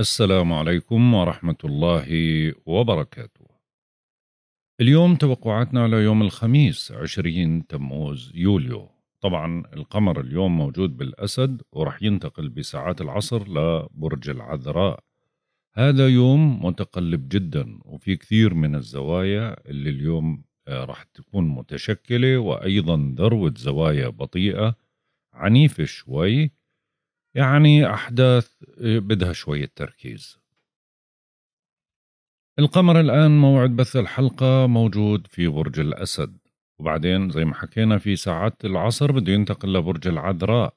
السلام عليكم ورحمة الله وبركاته. اليوم توقعاتنا ليوم الخميس 20 تموز يوليو. طبعا القمر اليوم موجود بالأسد ورح ينتقل بساعات العصر لبرج العذراء. هذا يوم متقلب جدا وفي كثير من الزوايا اللي اليوم آه، راح تكون متشكلة وأيضا ذروة زوايا بطيئة عنيفة شوي يعني أحداث بدها شوية تركيز القمر الآن موعد بث الحلقة موجود في برج الأسد وبعدين زي ما حكينا في ساعات العصر بده ينتقل لبرج العذراء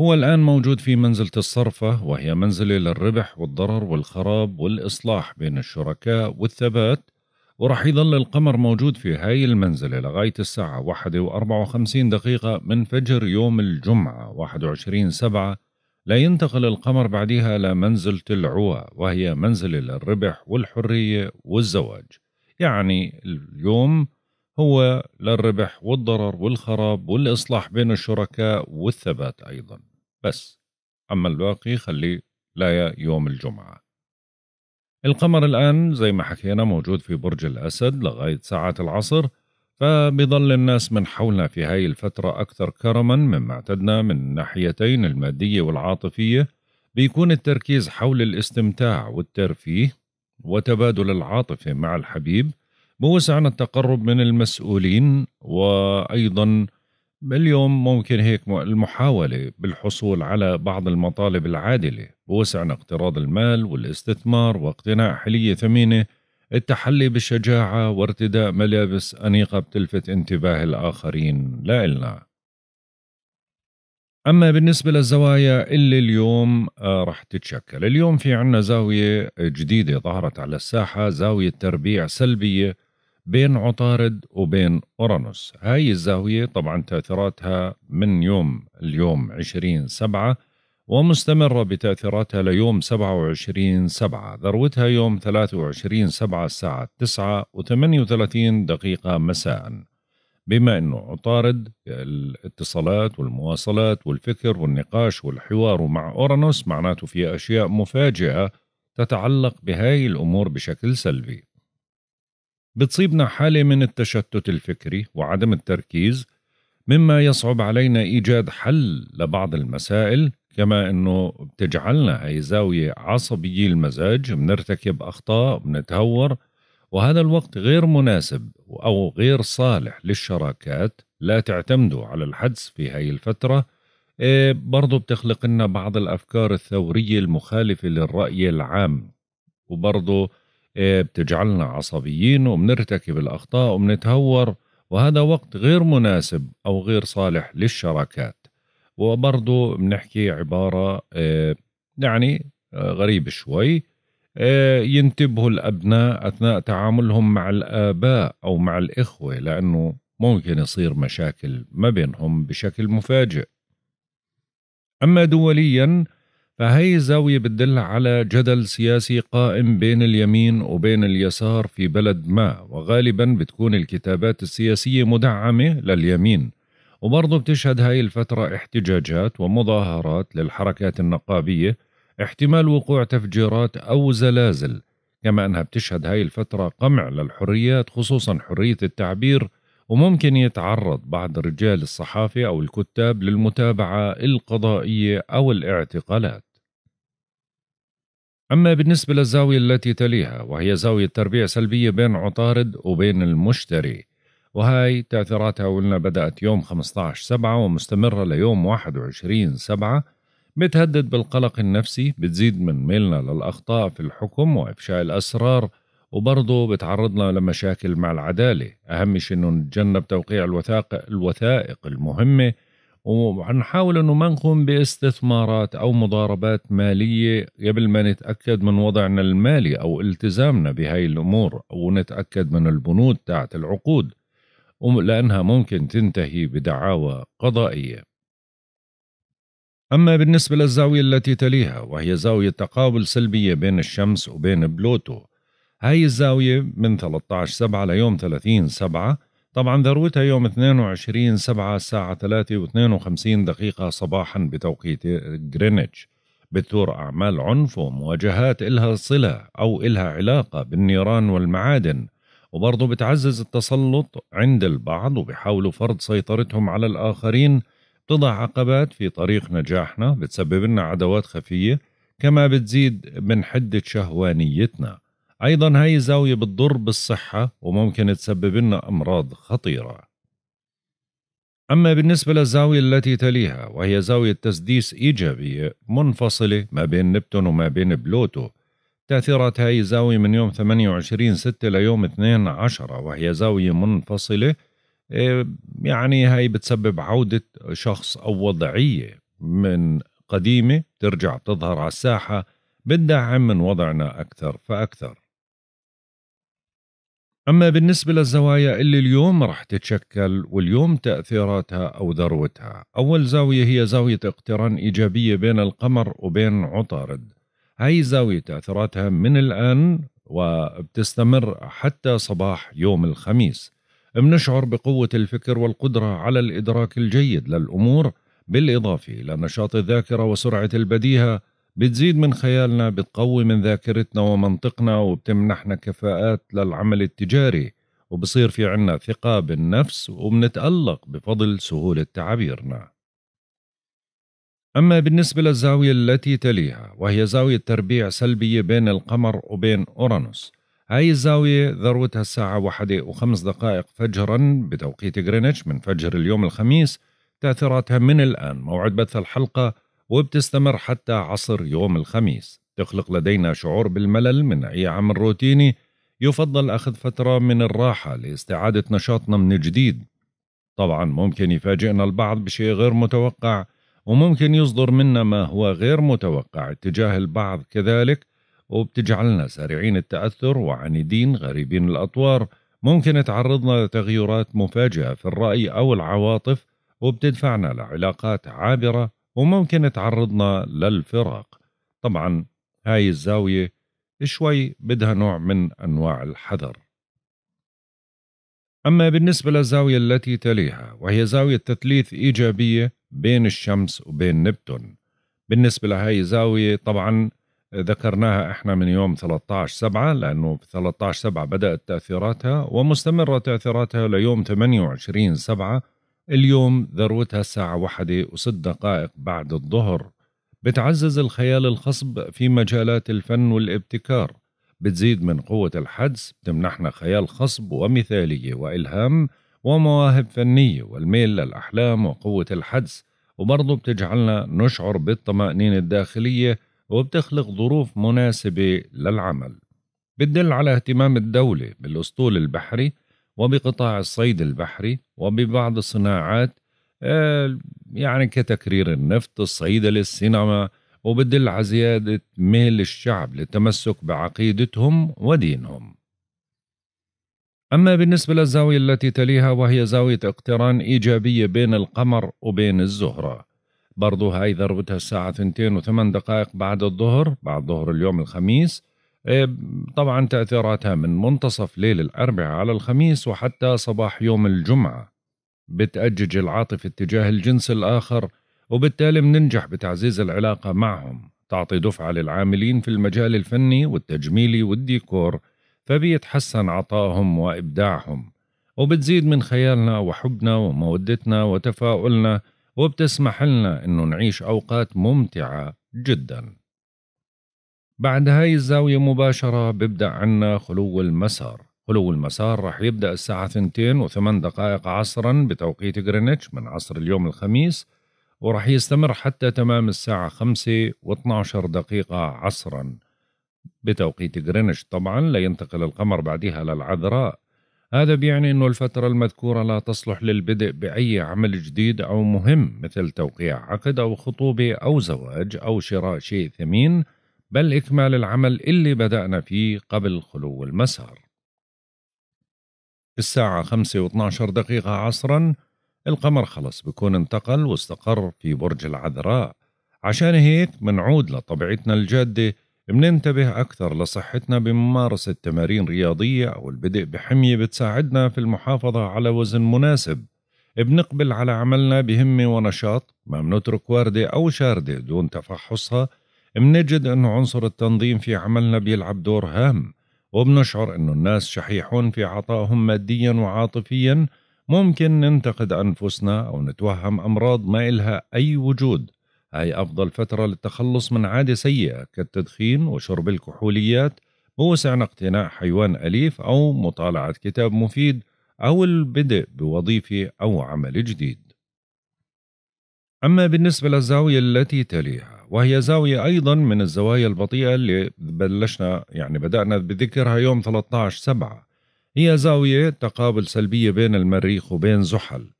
هو الآن موجود في منزلة الصرفة وهي منزلة للربح والضرر والخراب والإصلاح بين الشركاء والثبات وراح يظل القمر موجود في هاي المنزلة لغاية الساعة واحدة وأربعة وخمسين دقيقة من فجر يوم الجمعة 21 سبعة لا ينتقل القمر بعدها إلى منزلة العوى وهي منزلة للربح والحرية والزواج يعني اليوم هو للربح والضرر والخراب والإصلاح بين الشركاء والثبات أيضا بس أما الباقي خليه لا يوم الجمعة القمر الآن زي ما حكينا موجود في برج الأسد لغاية ساعة العصر فبيظل الناس من حولنا في هاي الفترة أكثر كرما مما اعتدنا من الناحيتين المادية والعاطفية بيكون التركيز حول الاستمتاع والترفيه وتبادل العاطفة مع الحبيب بوسعنا التقرب من المسؤولين وأيضا اليوم ممكن هيك المحاولة بالحصول على بعض المطالب العادلة بوسعنا اقتراض المال والاستثمار واقتناء حلية ثمينة التحلي بالشجاعة وارتداء ملابس أنيقة بتلفت انتباه الآخرين لا إلنا أما بالنسبة للزوايا اللي اليوم آه، رح تتشكل اليوم في عنا زاوية جديدة ظهرت على الساحة زاوية تربيع سلبية بين عطارد وبين أورانوس هاي الزاوية طبعا تأثيراتها من يوم اليوم 20 سبعة ومستمرة بتأثيراتها ليوم 27 سبعة ذروتها يوم 23 سبعة الساعة 9 و38 دقيقة مساء بما أنه عطارد الاتصالات والمواصلات والفكر والنقاش والحوار مع أورانوس معناته في أشياء مفاجئة تتعلق بهاي الأمور بشكل سلبي بتصيبنا حالة من التشتت الفكري وعدم التركيز مما يصعب علينا إيجاد حل لبعض المسائل كما انه بتجعلنا هي زاويه عصبيه المزاج بنرتكب اخطاء بنتهور وهذا الوقت غير مناسب او غير صالح للشراكات لا تعتمدوا على الحدس في هاي الفتره إيه، برضو بتخلق لنا بعض الافكار الثوريه المخالفه للراي العام وبرضو إيه، بتجعلنا عصبيين وبنرتكب الاخطاء وبنتهور وهذا وقت غير مناسب او غير صالح للشراكات وبرضه بنحكي عبارة آه، يعني آه، غريبة شوي آه، ينتبهوا الأبناء أثناء تعاملهم مع الآباء أو مع الإخوة لأنه ممكن يصير مشاكل ما بينهم بشكل مفاجئ أما دوليا فهي زاوية بتدل على جدل سياسي قائم بين اليمين وبين اليسار في بلد ما وغالبا بتكون الكتابات السياسية مدعمة لليمين وبرضه بتشهد هاي الفترة احتجاجات ومظاهرات للحركات النقابية احتمال وقوع تفجيرات أو زلازل كما أنها بتشهد هاي الفترة قمع للحريات خصوصا حرية التعبير وممكن يتعرض بعض رجال الصحافة أو الكتاب للمتابعة القضائية أو الاعتقالات أما بالنسبة للزاوية التي تليها وهي زاوية تربيع سلبية بين عطارد وبين المشتري وهاي تأثيراتها قلنا بدأت يوم 15 سبعة ومستمرة ليوم 21 سبعة بتهدد بالقلق النفسي بتزيد من ميلنا للأخطاء في الحكم وإفشاء الأسرار وبرضه بتعرضنا لمشاكل مع العدالة أهم شيء إنه نتجنب توقيع الوثائق الوثائق المهمة ونحاول إنه ما نقوم باستثمارات أو مضاربات مالية قبل ما نتأكد من وضعنا المالي أو التزامنا بهاي الأمور ونتأكد من البنود تاعت العقود لأنها ممكن تنتهي بدعاوى قضائية أما بالنسبة للزاوية التي تليها وهي زاوية تقابل سلبية بين الشمس وبين بلوتو هاي الزاوية من 13 سبعة ليوم 30 سبعة طبعا ذروتها يوم 22 سبعة الساعة 3 و52 دقيقة صباحا بتوقيت جرينتش بتثور أعمال عنف ومواجهات إلها صلة أو إلها علاقة بالنيران والمعادن وبرضه بتعزز التسلط عند البعض وبيحاولوا فرض سيطرتهم على الآخرين بتضع عقبات في طريق نجاحنا بتسبب لنا عداوات خفية كما بتزيد من حدة شهوانيتنا أيضا هاي الزاوية بتضر بالصحة وممكن تسبب لنا أمراض خطيرة أما بالنسبة للزاوية التي تليها وهي زاوية تسديس إيجابية منفصلة ما بين نبتون وما بين بلوتو تأثيرات هاي الزاوية من يوم 28 6 ليوم 12 وهي زاوية منفصلة آه، يعني هاي بتسبب عودة شخص أو وضعية من قديمة ترجع تظهر على الساحة بتدعم من وضعنا أكثر فأكثر أما بالنسبة للزوايا اللي اليوم رح تتشكل واليوم تأثيراتها أو ذروتها أول زاوية هي زاوية اقتران إيجابية بين القمر وبين عطارد هاي زاوية تأثيراتها من الآن وبتستمر حتى صباح يوم الخميس بنشعر بقوة الفكر والقدرة على الإدراك الجيد للأمور بالإضافة إلى نشاط الذاكرة وسرعة البديهة بتزيد من خيالنا بتقوي من ذاكرتنا ومنطقنا وبتمنحنا كفاءات للعمل التجاري وبصير في عنا ثقة بالنفس وبنتألق بفضل سهولة تعابيرنا أما بالنسبة للزاوية التي تليها وهي زاوية تربيع سلبية بين القمر وبين أورانوس هاي الزاوية ذروتها الساعة واحدة وخمس دقائق فجرا بتوقيت غرينتش من فجر اليوم الخميس تأثيراتها من الآن موعد بث الحلقة وبتستمر حتى عصر يوم الخميس تخلق لدينا شعور بالملل من أي عمل روتيني يفضل أخذ فترة من الراحة لاستعادة نشاطنا من جديد طبعا ممكن يفاجئنا البعض بشيء غير متوقع وممكن يصدر منا ما هو غير متوقع اتجاه البعض كذلك وبتجعلنا سريعين التأثر وعنيدين غريبين الأطوار ممكن تعرضنا لتغيرات مفاجئة في الرأي أو العواطف وبتدفعنا لعلاقات عابرة وممكن تعرضنا للفراق طبعا هاي الزاوية شوي بدها نوع من أنواع الحذر أما بالنسبة للزاوية التي تليها وهي زاوية تثليث إيجابية بين الشمس وبين نبتون بالنسبة لهاي الزاوية طبعا ذكرناها احنا من يوم 13 7 لانه في 13 7 بدات تاثيراتها ومستمره تاثيراتها ليوم 28 7 اليوم ذروتها الساعه واحدة وست دقائق بعد الظهر بتعزز الخيال الخصب في مجالات الفن والابتكار بتزيد من قوة الحدس بتمنحنا خيال خصب ومثالية وإلهام ومواهب فنية والميل للأحلام وقوة الحدس وبرضه بتجعلنا نشعر بالطمأنينة الداخلية وبتخلق ظروف مناسبة للعمل بتدل على اهتمام الدولة بالأسطول البحري وبقطاع الصيد البحري وببعض الصناعات آه، يعني كتكرير النفط الصيد السينما وبدل على زيادة ميل الشعب للتمسك بعقيدتهم ودينهم أما بالنسبة للزاوية التي تليها وهي زاوية اقتران إيجابية بين القمر وبين الزهرة برضو هاي ضربتها الساعة 2 و8 دقائق بعد الظهر بعد ظهر اليوم الخميس إيه، طبعا تأثيراتها من منتصف ليل الأربعاء على الخميس وحتى صباح يوم الجمعة بتأجج العاطفة اتجاه الجنس الآخر وبالتالي بننجح بتعزيز العلاقة معهم تعطي دفعة للعاملين في المجال الفني والتجميلي والديكور فبيتحسن عطائهم وإبداعهم وبتزيد من خيالنا وحبنا ومودتنا وتفاؤلنا وبتسمح لنا أنه نعيش أوقات ممتعة جدا بعد هاي الزاوية مباشرة ببدأ عنا خلو المسار خلو المسار رح يبدأ الساعة 2 وثمان دقائق عصرا بتوقيت غرينتش من عصر اليوم الخميس ورح يستمر حتى تمام الساعة 5 و12 دقيقة عصرا بتوقيت غرينتش طبعا لينتقل القمر بعدها للعذراء هذا بيعني أن الفترة المذكورة لا تصلح للبدء بأي عمل جديد أو مهم مثل توقيع عقد أو خطوبة أو زواج أو شراء شيء ثمين بل إكمال العمل اللي بدأنا فيه قبل خلو المسار الساعة 5 و12 دقيقة عصرا القمر خلص بكون انتقل واستقر في برج العذراء عشان هيك منعود لطبيعتنا الجاده بننتبه أكثر لصحتنا بممارسة تمارين رياضية أو البدء بحمية بتساعدنا في المحافظة على وزن مناسب بنقبل على عملنا بهمة ونشاط ما بنترك واردة أو شاردة دون تفحصها بنجد أنه عنصر التنظيم في عملنا بيلعب دور هام وبنشعر أنه الناس شحيحون في عطائهم ماديا وعاطفيا ممكن ننتقد أنفسنا أو نتوهم أمراض ما إلها أي وجود هاي أفضل فترة للتخلص من عادة سيئة كالتدخين وشرب الكحوليات بوسعنا اقتناء حيوان أليف أو مطالعة كتاب مفيد أو البدء بوظيفة أو عمل جديد أما بالنسبة للزاوية التي تليها وهي زاوية أيضا من الزوايا البطيئة اللي بلشنا يعني بدأنا بذكرها يوم 13 سبعة هي زاوية تقابل سلبية بين المريخ وبين زحل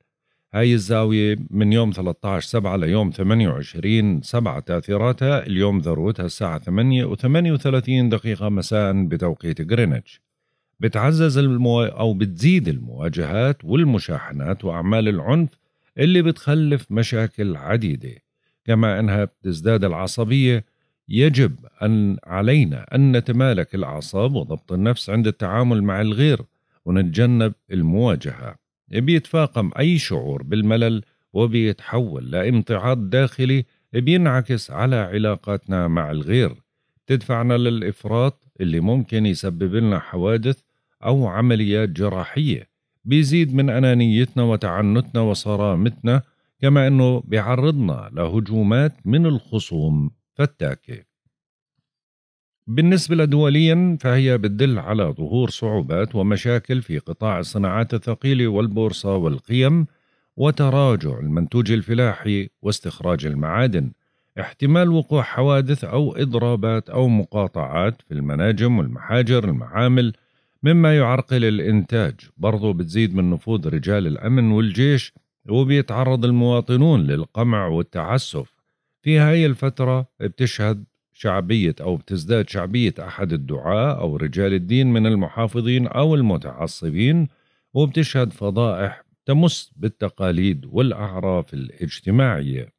هاي الزاوية من يوم 13 7 ليوم 28 7 تأثيراتها اليوم ذروتها الساعة 8 و 38 دقيقة مساء بتوقيت جرينتش بتعزز المو... أو بتزيد المواجهات والمشاحنات وأعمال العنف اللي بتخلف مشاكل عديدة كما أنها بتزداد العصبية يجب أن علينا أن نتمالك الأعصاب وضبط النفس عند التعامل مع الغير ونتجنب المواجهه بيتفاقم أي شعور بالملل وبيتحول لامتعاض داخلي بينعكس على علاقاتنا مع الغير تدفعنا للإفراط اللي ممكن يسبب لنا حوادث أو عمليات جراحية بيزيد من أنانيتنا وتعنتنا وصرامتنا كما أنه بيعرضنا لهجومات من الخصوم فتاكة بالنسبة لدوليا فهي بتدل على ظهور صعوبات ومشاكل في قطاع الصناعات الثقيلة والبورصة والقيم وتراجع المنتوج الفلاحي واستخراج المعادن احتمال وقوع حوادث أو إضرابات أو مقاطعات في المناجم والمحاجر المعامل مما يعرقل الإنتاج برضو بتزيد من نفوذ رجال الأمن والجيش وبيتعرض المواطنون للقمع والتعسف في هاي الفترة بتشهد شعبية أو بتزداد شعبية أحد الدعاة أو رجال الدين من المحافظين أو المتعصبين وبتشهد فضائح تمس بالتقاليد والأعراف الاجتماعية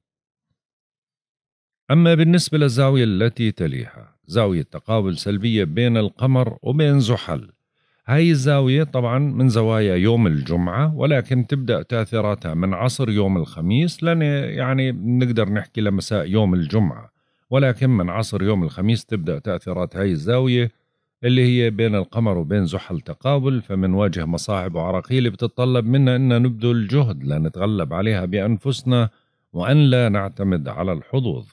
أما بالنسبة للزاوية التي تليها زاوية تقابل سلبية بين القمر وبين زحل هاي الزاوية طبعا من زوايا يوم الجمعة ولكن تبدأ تأثيراتها من عصر يوم الخميس لأن يعني نقدر نحكي لمساء يوم الجمعة ولكن من عصر يوم الخميس تبدأ تأثيرات هاي الزاوية اللي هي بين القمر وبين زحل تقابل فمنواجه مصاعب وعراقيل بتتطلب منا أن نبذل جهد لنتغلب عليها بأنفسنا وأن لا نعتمد على الحظوظ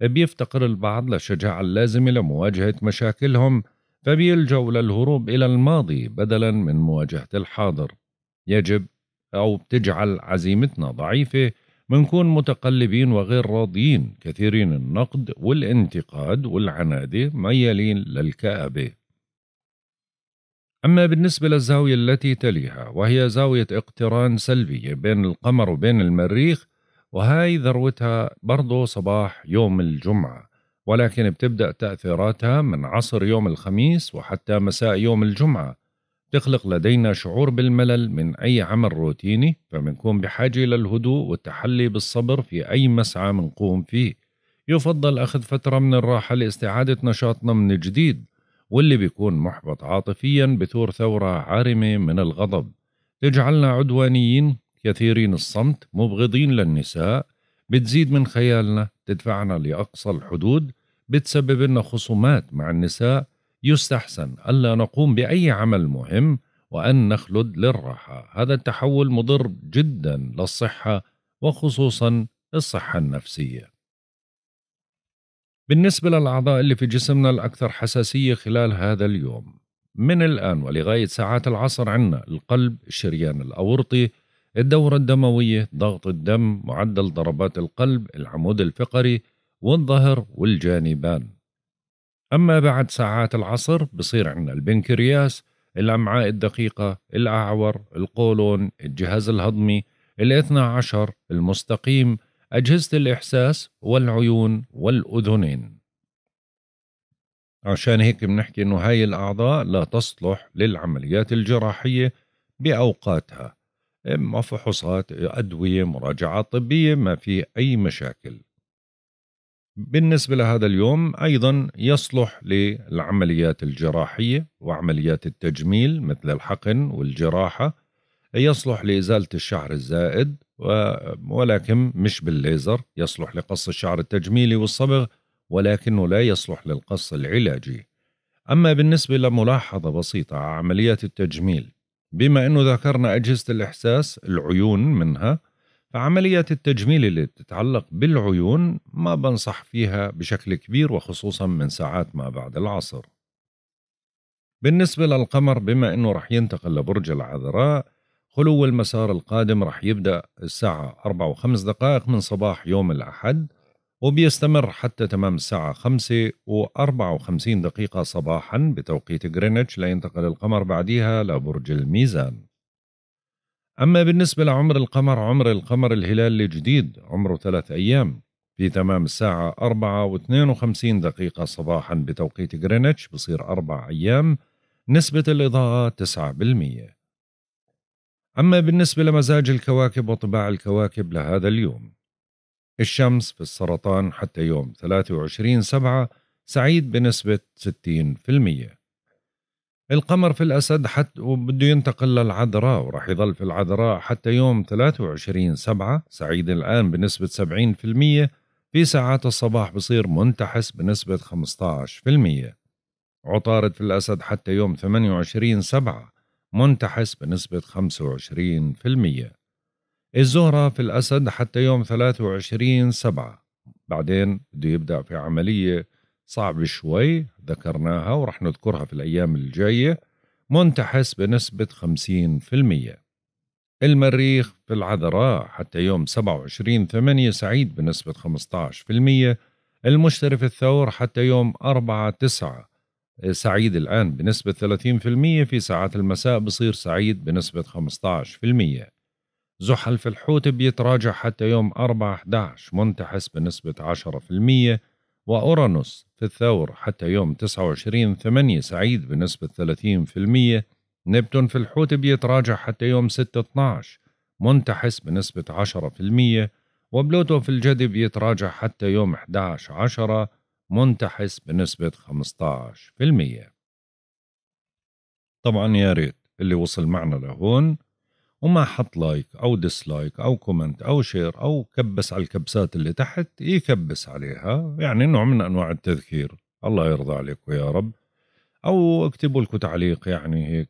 بيفتقر البعض للشجاعة اللازمة لمواجهة مشاكلهم فبيلجأوا للهروب إلى الماضي بدلا من مواجهة الحاضر يجب أو بتجعل عزيمتنا ضعيفة بنكون متقلبين وغير راضيين كثيرين النقد والانتقاد والعنادة ميالين للكآبة أما بالنسبة للزاوية التي تليها وهي زاوية اقتران سلبية بين القمر وبين المريخ وهاي ذروتها برضو صباح يوم الجمعة ولكن بتبدأ تأثيراتها من عصر يوم الخميس وحتى مساء يوم الجمعة تخلق لدينا شعور بالملل من أي عمل روتيني فمنكون بحاجة للهدوء والتحلي بالصبر في أي مسعى منقوم فيه يفضل أخذ فترة من الراحة لاستعادة نشاطنا من جديد واللي بيكون محبط عاطفيا بثور ثورة عارمة من الغضب تجعلنا عدوانيين كثيرين الصمت مبغضين للنساء بتزيد من خيالنا تدفعنا لأقصى الحدود بتسبب لنا خصومات مع النساء يستحسن ألا نقوم بأي عمل مهم وأن نخلد للراحة هذا التحول مضر جدا للصحة وخصوصا الصحة النفسية بالنسبة للأعضاء اللي في جسمنا الأكثر حساسية خلال هذا اليوم من الآن ولغاية ساعات العصر عندنا القلب الشريان الأورطي الدورة الدموية ضغط الدم معدل ضربات القلب العمود الفقري والظهر والجانبان أما بعد ساعات العصر بصير عندنا البنكرياس الأمعاء الدقيقة الأعور القولون الجهاز الهضمي الاثنى عشر المستقيم أجهزة الإحساس والعيون والأذنين عشان هيك بنحكي إنه هاي الأعضاء لا تصلح للعمليات الجراحية بأوقاتها إما فحوصات أدوية مراجعات طبية ما في أي مشاكل بالنسبة لهذا اليوم أيضا يصلح للعمليات الجراحية وعمليات التجميل مثل الحقن والجراحة يصلح لإزالة الشعر الزائد ولكن مش بالليزر يصلح لقص الشعر التجميلي والصبغ ولكنه لا يصلح للقص العلاجي أما بالنسبة لملاحظة بسيطة عمليات التجميل بما أنه ذكرنا أجهزة الإحساس العيون منها فعمليات التجميل اللي تتعلق بالعيون ما بنصح فيها بشكل كبير وخصوصا من ساعات ما بعد العصر بالنسبة للقمر بما أنه رح ينتقل لبرج العذراء خلو المسار القادم رح يبدأ الساعة 4 وخمس دقائق من صباح يوم الأحد وبيستمر حتى تمام الساعة 5 و54 دقيقة صباحا بتوقيت غرينتش لينتقل القمر بعديها لبرج الميزان أما بالنسبة لعمر القمر عمر القمر الهلال الجديد عمره ثلاث أيام في تمام الساعة 4 و 52 دقيقة صباحا بتوقيت غرينتش بصير أربع أيام نسبة الإضاءة 9% أما بالنسبة لمزاج الكواكب وطباع الكواكب لهذا اليوم الشمس في السرطان حتى يوم 23 سبعة سعيد بنسبة 60% القمر في الأسد حتى وبده ينتقل للعذراء وراح يضل في العذراء حتى يوم 23 سبعة سعيد الآن بنسبة 70% في ساعات الصباح بصير منتحس بنسبة 15% عطارد في الأسد حتى يوم 28 سبعة منتحس بنسبة 25% الزهرة في الأسد حتى يوم 23 سبعة بعدين بده يبدأ في عملية صعب شوي ذكرناها ورح نذكرها في الأيام الجاية منتحس بنسبة 50% المريخ في العذراء حتى يوم 27 8 سعيد بنسبة 15% المشتري في الثور حتى يوم 4 9 سعيد الآن بنسبة 30% في ساعات المساء بصير سعيد بنسبة 15% زحل في الحوت بيتراجع حتى يوم 4 11 منتحس بنسبة 10% وأورانوس في الثور حتى يوم 29 8 سعيد بنسبة 30% نبتون في الحوت بيتراجع حتى يوم 6 12 منتحس بنسبة 10% وبلوتو في الجدي بيتراجع حتى يوم 11 10 منتحس بنسبة 15% طبعا يا ريت اللي وصل معنا لهون وما حط لايك او ديسلايك او كومنت او شير او كبس على الكبسات اللي تحت يكبس عليها يعني نوع من انواع التذكير الله يرضى عليك يا رب او اكتبوا لكم تعليق يعني هيك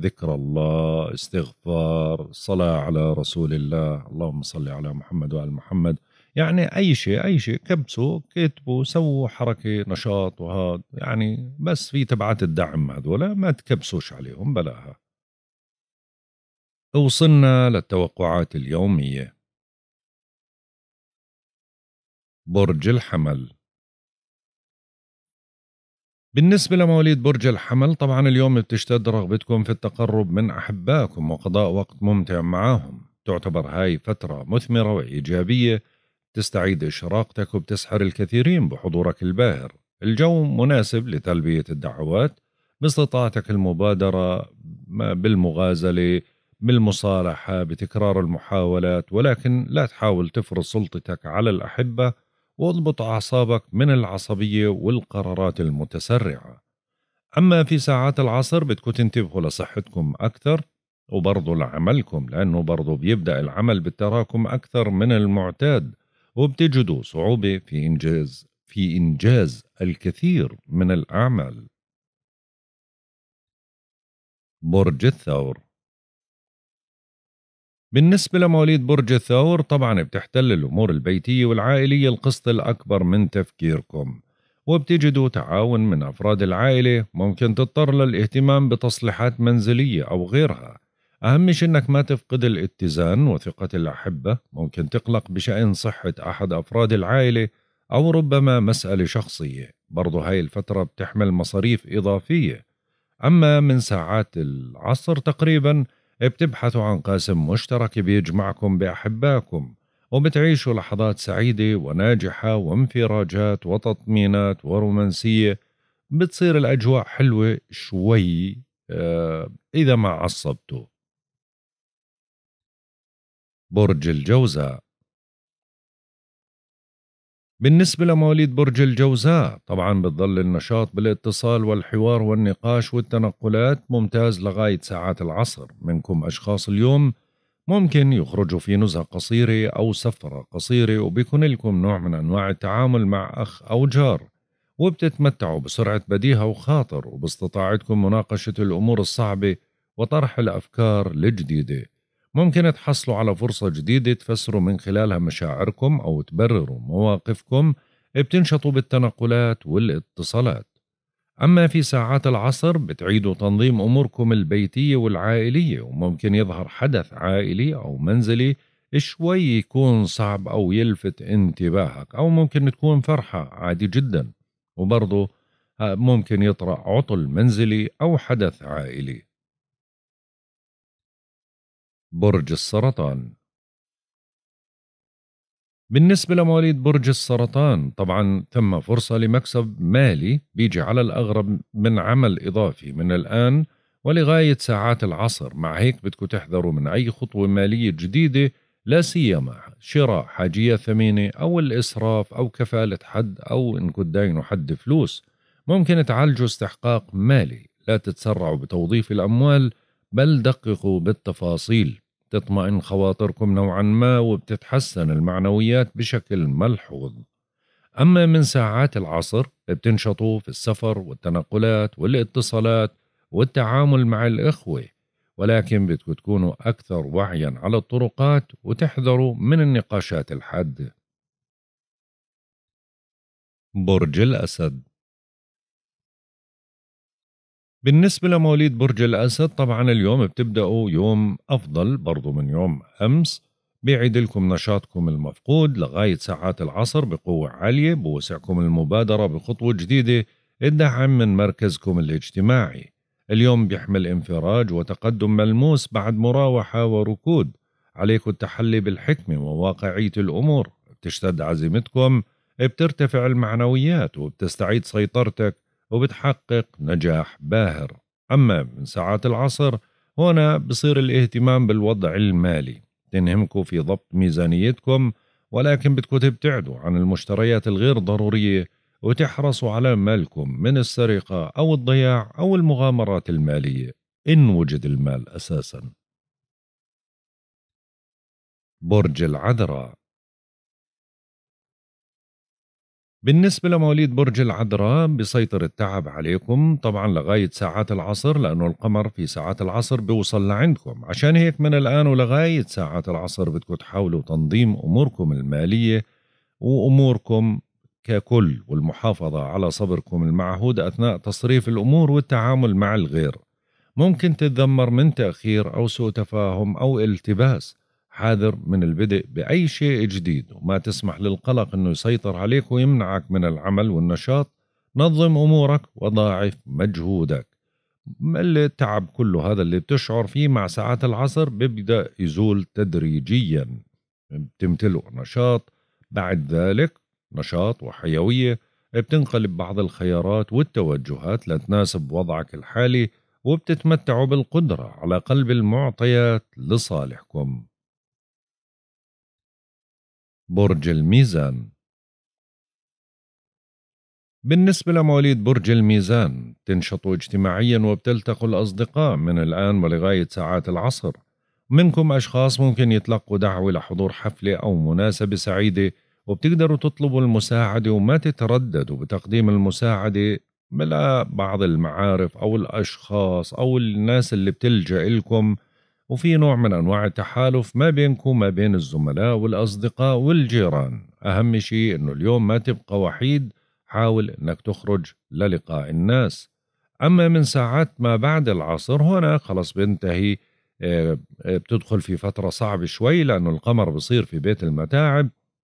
ذكر الله استغفار صلاه على رسول الله اللهم صل على محمد وال محمد يعني اي شيء اي شيء كبسوا كتبوا سووا حركه نشاط وهذا يعني بس في تبعات الدعم هذول ما تكبسوش عليهم بلاها وصلنا للتوقعات اليومية برج الحمل بالنسبة لمواليد برج الحمل طبعا اليوم بتشتد رغبتكم في التقرب من أحبائكم وقضاء وقت ممتع معاهم تعتبر هاي فترة مثمرة وإيجابية تستعيد إشراقتك وبتسحر الكثيرين بحضورك الباهر الجو مناسب لتلبية الدعوات باستطاعتك المبادرة بالمغازلة بالمصالحة بتكرار المحاولات ولكن لا تحاول تفرض سلطتك على الأحبة واضبط أعصابك من العصبية والقرارات المتسرعة أما في ساعات العصر بتكون تنتبهوا لصحتكم أكثر وبرضه لعملكم لأنه برضه بيبدأ العمل بالتراكم أكثر من المعتاد وبتجدوا صعوبة في إنجاز في إنجاز الكثير من الأعمال برج الثور بالنسبة لمواليد برج الثور طبعا بتحتل الأمور البيتية والعائلية القسط الأكبر من تفكيركم وبتجدوا تعاون من أفراد العائلة ممكن تضطر للاهتمام بتصليحات منزلية أو غيرها أهم شيء أنك ما تفقد الاتزان وثقة الأحبة ممكن تقلق بشأن صحة أحد أفراد العائلة أو ربما مسألة شخصية برضو هاي الفترة بتحمل مصاريف إضافية أما من ساعات العصر تقريباً بتبحثوا عن قاسم مشترك بيجمعكم بأحبائكم وبتعيشوا لحظات سعيدة وناجحة وانفراجات وتطمينات ورومانسية بتصير الأجواء حلوة شوي آه، إذا ما عصبتوا برج الجوزاء بالنسبة لمواليد برج الجوزاء طبعا بتظل النشاط بالاتصال والحوار والنقاش والتنقلات ممتاز لغاية ساعات العصر منكم أشخاص اليوم ممكن يخرجوا في نزهة قصيرة أو سفرة قصيرة وبيكون لكم نوع من أنواع التعامل مع أخ أو جار وبتتمتعوا بسرعة بديهة وخاطر وباستطاعتكم مناقشة الأمور الصعبة وطرح الأفكار الجديدة ممكن تحصلوا على فرصة جديدة تفسروا من خلالها مشاعركم أو تبرروا مواقفكم بتنشطوا بالتنقلات والاتصالات أما في ساعات العصر بتعيدوا تنظيم أموركم البيتية والعائلية وممكن يظهر حدث عائلي أو منزلي شوي يكون صعب أو يلفت انتباهك أو ممكن تكون فرحة عادي جدا وبرضه آه، ممكن يطرأ عطل منزلي أو حدث عائلي برج السرطان بالنسبة لمواليد برج السرطان طبعا تم فرصة لمكسب مالي بيجي على الأغرب من عمل إضافي من الآن ولغاية ساعات العصر مع هيك بدكم تحذروا من أي خطوة مالية جديدة لا سيما شراء حاجية ثمينة أو الإسراف أو كفالة حد أو إنكم تداينوا حد فلوس ممكن تعالجوا استحقاق مالي لا تتسرعوا بتوظيف الأموال بل دققوا بالتفاصيل تطمئن خواطركم نوعا ما وبتتحسن المعنويات بشكل ملحوظ أما من ساعات العصر بتنشطوا في السفر والتنقلات والاتصالات والتعامل مع الإخوة ولكن بدكم تكونوا أكثر وعيا على الطرقات وتحذروا من النقاشات الحادة برج الأسد بالنسبة لمواليد برج الأسد طبعا اليوم بتبدأوا يوم أفضل برضو من يوم أمس بيعيد لكم نشاطكم المفقود لغاية ساعات العصر بقوة عالية بوسعكم المبادرة بخطوة جديدة الدعم من مركزكم الاجتماعي اليوم بيحمل انفراج وتقدم ملموس بعد مراوحة وركود عليكم التحلي بالحكمة وواقعية الأمور بتشتد عزيمتكم بترتفع المعنويات وبتستعيد سيطرتك وبتحقق نجاح باهر أما من ساعات العصر هنا بصير الاهتمام بالوضع المالي تنهمكوا في ضبط ميزانيتكم ولكن بدكم تبتعدوا عن المشتريات الغير ضرورية وتحرصوا على مالكم من السرقة أو الضياع أو المغامرات المالية إن وجد المال أساسا برج العذراء بالنسبة لمواليد برج العذراء بيسيطر التعب عليكم طبعا لغاية ساعات العصر لأنه القمر في ساعات العصر بيوصل لعندكم عشان هيك من الآن ولغاية ساعات العصر بدكم تحاولوا تنظيم أموركم المالية وأموركم ككل والمحافظة على صبركم المعهود أثناء تصريف الأمور والتعامل مع الغير ممكن تتذمر من تأخير أو سوء تفاهم أو التباس حاذر من البدء بأي شيء جديد وما تسمح للقلق أنه يسيطر عليك ويمنعك من العمل والنشاط نظم أمورك وضاعف مجهودك التعب كله هذا اللي بتشعر فيه مع ساعات العصر بيبدأ يزول تدريجيا بتمتلئ نشاط بعد ذلك نشاط وحيوية بتنقلب بعض الخيارات والتوجهات لتناسب وضعك الحالي وبتتمتعوا بالقدرة على قلب المعطيات لصالحكم برج الميزان بالنسبة لمواليد برج الميزان تنشطوا اجتماعيا وبتلتقوا الأصدقاء من الآن ولغاية ساعات العصر منكم أشخاص ممكن يتلقوا دعوة لحضور حفلة أو مناسبة سعيدة وبتقدروا تطلبوا المساعدة وما تترددوا بتقديم المساعدة لبعض بعض المعارف أو الأشخاص أو الناس اللي بتلجأ لكم وفي نوع من أنواع التحالف ما بينكم وما بين الزملاء والأصدقاء والجيران أهم شيء أنه اليوم ما تبقى وحيد حاول أنك تخرج للقاء الناس أما من ساعات ما بعد العصر هنا خلص بنتهي آه، بتدخل في فترة صعبة شوي لأنه القمر بصير في بيت المتاعب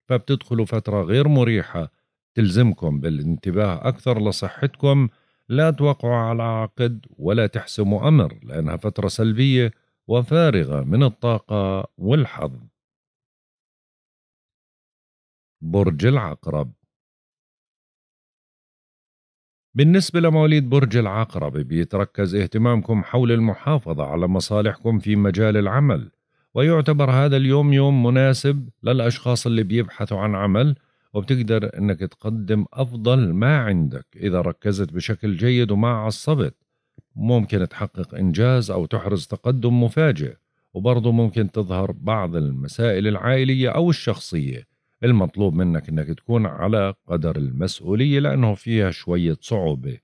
فبتدخلوا فترة غير مريحة تلزمكم بالانتباه أكثر لصحتكم لا توقعوا على عقد ولا تحسموا أمر لأنها فترة سلبية وفارغة من الطاقة والحظ برج العقرب بالنسبة لمواليد برج العقرب بيتركز اهتمامكم حول المحافظة على مصالحكم في مجال العمل ويعتبر هذا اليوم يوم مناسب للأشخاص اللي بيبحثوا عن عمل وبتقدر انك تقدم أفضل ما عندك إذا ركزت بشكل جيد وما عصبت ممكن تحقق إنجاز أو تحرز تقدم مفاجئ وبرضه ممكن تظهر بعض المسائل العائلية أو الشخصية المطلوب منك أنك تكون على قدر المسؤولية لأنه فيها شوية صعوبة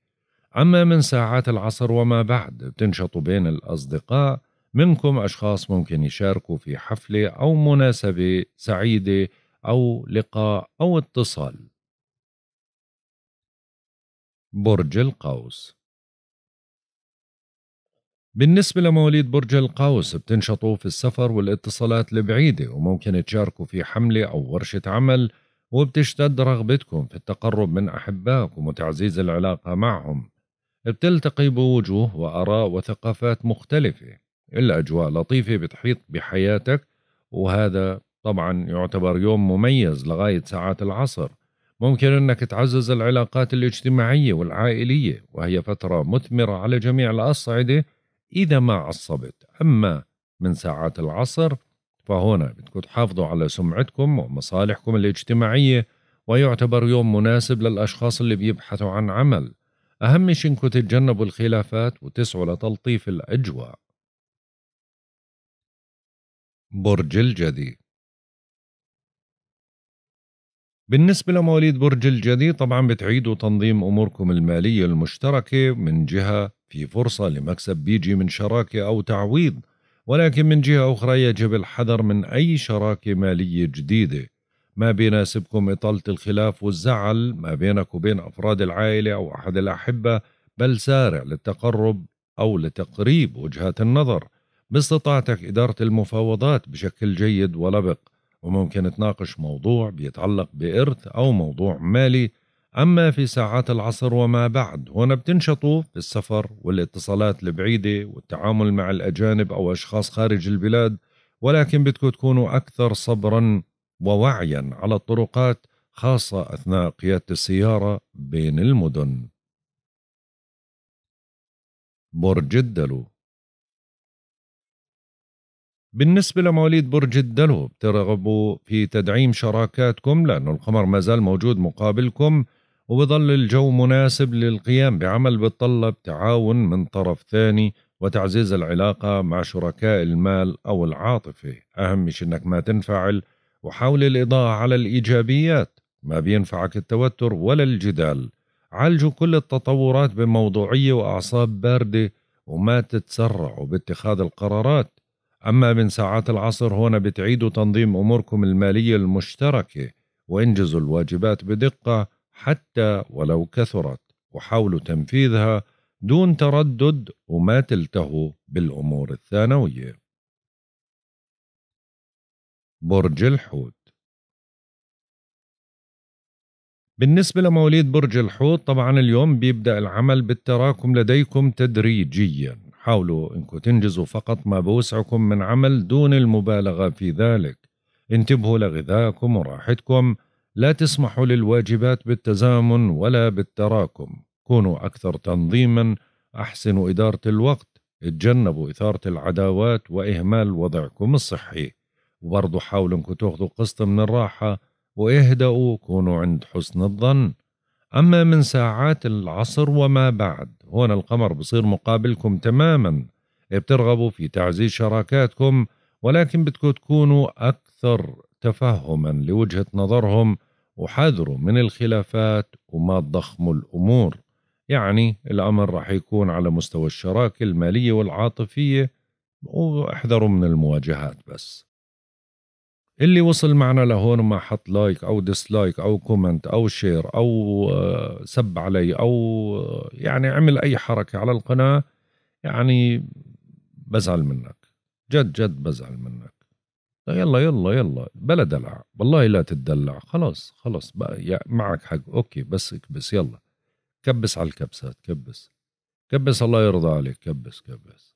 أما من ساعات العصر وما بعد بتنشط بين الأصدقاء منكم أشخاص ممكن يشاركوا في حفلة أو مناسبة سعيدة أو لقاء أو اتصال برج القوس بالنسبة لمواليد برج القوس بتنشطوا في السفر والاتصالات البعيدة وممكن تشاركوا في حملة أو ورشة عمل وبتشتد رغبتكم في التقرب من أحبائكم وتعزيز العلاقة معهم بتلتقي بوجوه وآراء وثقافات مختلفة الأجواء لطيفة بتحيط بحياتك وهذا طبعا يعتبر يوم مميز لغاية ساعات العصر ممكن أنك تعزز العلاقات الاجتماعية والعائلية وهي فترة مثمرة على جميع الأصعدة إذا ما عصبت أما من ساعات العصر فهنا بدكم تحافظوا على سمعتكم ومصالحكم الاجتماعية ويعتبر يوم مناسب للأشخاص اللي بيبحثوا عن عمل أهم شيء إنكم تتجنبوا الخلافات وتسعوا لتلطيف الأجواء برج الجدي بالنسبة لمواليد برج الجدي طبعا بتعيدوا تنظيم أموركم المالية المشتركة من جهة في فرصة لمكسب بيجي من شراكة أو تعويض ولكن من جهة أخرى يجب الحذر من أي شراكة مالية جديدة ما بيناسبكم إطالة الخلاف والزعل ما بينك وبين أفراد العائلة أو أحد الأحبة بل سارع للتقرب أو لتقريب وجهات النظر باستطاعتك إدارة المفاوضات بشكل جيد ولبق وممكن تناقش موضوع بيتعلق بإرث أو موضوع مالي أما في ساعات العصر وما بعد هنا بتنشطوا في السفر والاتصالات البعيدة والتعامل مع الأجانب أو أشخاص خارج البلاد ولكن بدكم تكونوا أكثر صبرا ووعيا على الطرقات خاصة أثناء قيادة السيارة بين المدن برج الدلو بالنسبة لمواليد برج الدلو بترغبوا في تدعيم شراكاتكم لأنه القمر ما زال موجود مقابلكم وبظل الجو مناسب للقيام بعمل بتطلب تعاون من طرف ثاني وتعزيز العلاقة مع شركاء المال أو العاطفة أهم شيء أنك ما تنفعل وحاول الإضاءة على الإيجابيات ما بينفعك التوتر ولا الجدال عالجوا كل التطورات بموضوعية وأعصاب باردة وما تتسرعوا باتخاذ القرارات أما من ساعات العصر هنا بتعيدوا تنظيم أموركم المالية المشتركة وانجزوا الواجبات بدقة حتى ولو كثرت وحاولوا تنفيذها دون تردد وما تلتهوا بالأمور الثانوية برج الحوت بالنسبة لمواليد برج الحوت طبعا اليوم بيبدأ العمل بالتراكم لديكم تدريجيا حاولوا انكم تنجزوا فقط ما بوسعكم من عمل دون المبالغة في ذلك انتبهوا لغذائكم وراحتكم لا تسمحوا للواجبات بالتزامن ولا بالتراكم كونوا أكثر تنظيما أحسنوا إدارة الوقت اتجنبوا إثارة العداوات وإهمال وضعكم الصحي وبرضو حاولوا انكم تاخذوا قسط من الراحة واهدأوا كونوا عند حسن الظن أما من ساعات العصر وما بعد هنا القمر بصير مقابلكم تماما بترغبوا في تعزيز شراكاتكم ولكن بدكم تكونوا أكثر تفهما لوجهة نظرهم وحذروا من الخلافات وما تضخموا الأمور يعني الأمر رح يكون على مستوى الشراكة المالية والعاطفية واحذروا من المواجهات بس اللي وصل معنا لهون وما حط لايك او ديسلايك او كومنت او شير او آه، سب علي او آه، يعني عمل اي حركه على القناه يعني بزعل منك جد جد بزعل منك يلا يلا يلا بلا دلع والله لا تدلع خلاص خلاص بقى معك حق اوكي بس اكبس يلا كبس على الكبسات كبس كبس الله يرضى عليك كبس كبس